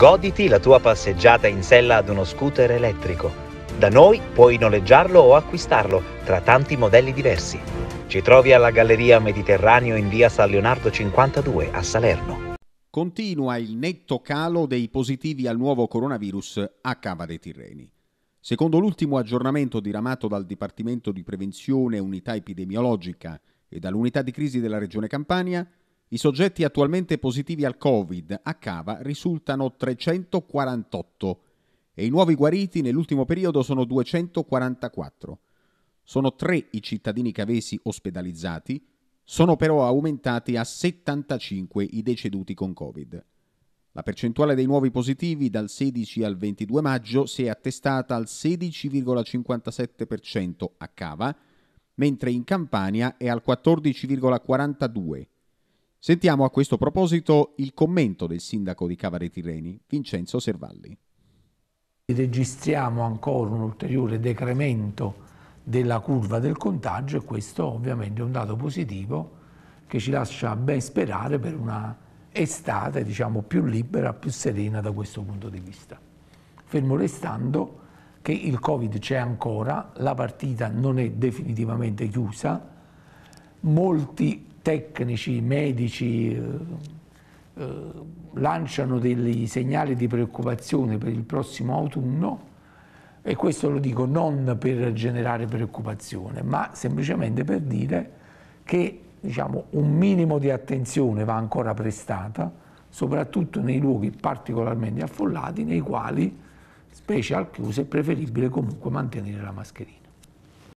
Goditi la tua passeggiata in sella ad uno scooter elettrico. Da noi puoi noleggiarlo o acquistarlo tra tanti modelli diversi. Ci trovi alla Galleria Mediterraneo in via San Leonardo 52 a Salerno. Continua il netto calo dei positivi al nuovo coronavirus a Cava dei Tirreni. Secondo l'ultimo aggiornamento diramato dal Dipartimento di Prevenzione Unità Epidemiologica e dall'Unità di Crisi della Regione Campania, i soggetti attualmente positivi al Covid a Cava risultano 348 e i nuovi guariti nell'ultimo periodo sono 244. Sono tre i cittadini cavesi ospedalizzati, sono però aumentati a 75 i deceduti con Covid. La percentuale dei nuovi positivi dal 16 al 22 maggio si è attestata al 16,57% a Cava, mentre in Campania è al 14,42%, Sentiamo a questo proposito il commento del sindaco di Cavare Tirreni, Vincenzo Servalli. Registriamo ancora un ulteriore decremento della curva del contagio e questo ovviamente è un dato positivo che ci lascia ben sperare per una estate diciamo, più libera, più serena da questo punto di vista. Fermo restando che il Covid c'è ancora, la partita non è definitivamente chiusa, molti tecnici, medici eh, eh lanciano dei segnali di preoccupazione per il prossimo autunno e questo lo dico non per generare preoccupazione, ma semplicemente per dire che diciamo, un minimo di attenzione va ancora prestata, soprattutto nei luoghi particolarmente affollati nei quali, specie al chiuso, è preferibile comunque mantenere la mascherina.